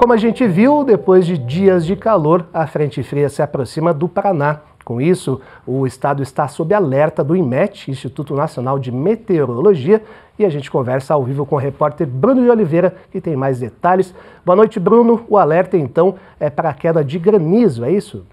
Como a gente viu, depois de dias de calor, a frente fria se aproxima do Paraná. Com isso, o estado está sob alerta do IMET, Instituto Nacional de Meteorologia, e a gente conversa ao vivo com o repórter Bruno de Oliveira, que tem mais detalhes. Boa noite, Bruno. O alerta, então, é para a queda de granizo, é isso?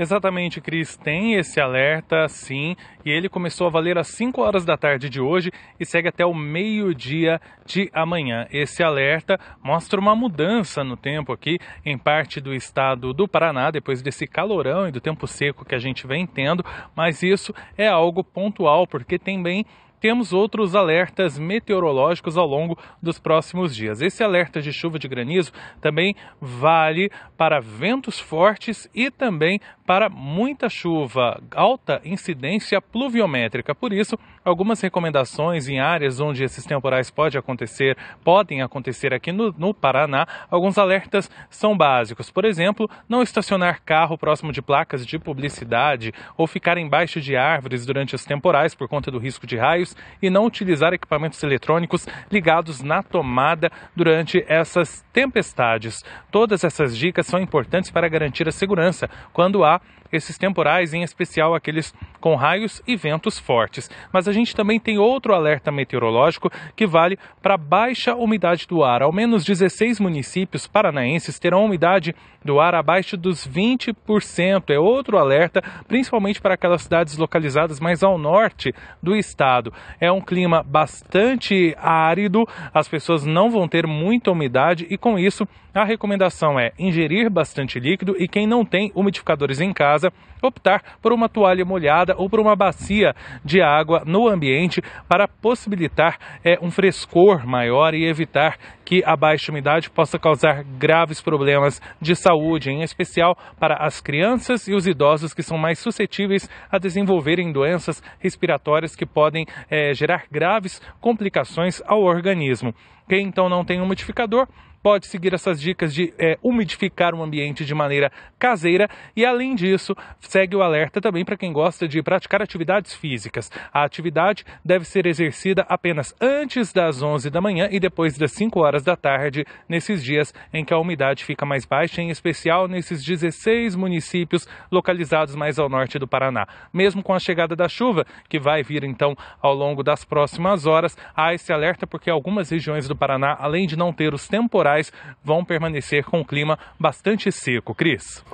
Exatamente, Cris, tem esse alerta, sim, e ele começou a valer às 5 horas da tarde de hoje e segue até o meio-dia de amanhã. Esse alerta mostra uma mudança no tempo aqui em parte do estado do Paraná, depois desse calorão e do tempo seco que a gente vem tendo, mas isso é algo pontual, porque também temos outros alertas meteorológicos ao longo dos próximos dias. Esse alerta de chuva de granizo também vale para ventos fortes e também para muita chuva, alta incidência pluviométrica. Por isso, algumas recomendações em áreas onde esses temporais pode acontecer, podem acontecer aqui no, no Paraná, alguns alertas são básicos. Por exemplo, não estacionar carro próximo de placas de publicidade ou ficar embaixo de árvores durante os temporais por conta do risco de raios e não utilizar equipamentos eletrônicos ligados na tomada durante essas tempestades. Todas essas dicas são importantes para garantir a segurança quando há esses temporais, em especial aqueles com raios e ventos fortes. Mas a gente também tem outro alerta meteorológico que vale para baixa umidade do ar. Ao menos 16 municípios paranaenses terão umidade do ar abaixo dos 20%. É outro alerta, principalmente para aquelas cidades localizadas mais ao norte do estado é um clima bastante árido, as pessoas não vão ter muita umidade e com isso a recomendação é ingerir bastante líquido e quem não tem umidificadores em casa, optar por uma toalha molhada ou por uma bacia de água no ambiente para possibilitar é, um frescor maior e evitar que a baixa umidade possa causar graves problemas de saúde, em especial para as crianças e os idosos que são mais suscetíveis a desenvolverem doenças respiratórias que podem é, gerar graves complicações ao organismo. Quem então não tem um modificador pode seguir essas dicas de é, umidificar o ambiente de maneira caseira e, além disso, segue o alerta também para quem gosta de praticar atividades físicas. A atividade deve ser exercida apenas antes das 11 da manhã e depois das 5 horas da tarde, nesses dias em que a umidade fica mais baixa, em especial nesses 16 municípios localizados mais ao norte do Paraná. Mesmo com a chegada da chuva, que vai vir então ao longo das próximas horas, há esse alerta porque algumas regiões do Paraná, além de não ter os temporais, locais vão permanecer com um clima bastante seco. Cris.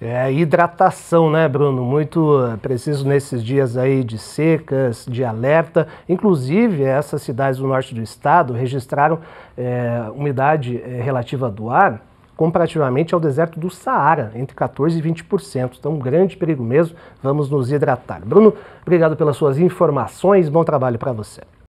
É, hidratação, né, Bruno? Muito eh, preciso nesses dias aí de secas, de alerta. Inclusive, essas cidades do norte do estado registraram é, umidade eh, relativa do ar comparativamente ao deserto do Saara, entre 14% e 20%. Então, um grande perigo mesmo. Vamos nos hidratar. Bruno, obrigado pelas suas informações. Bom trabalho para você.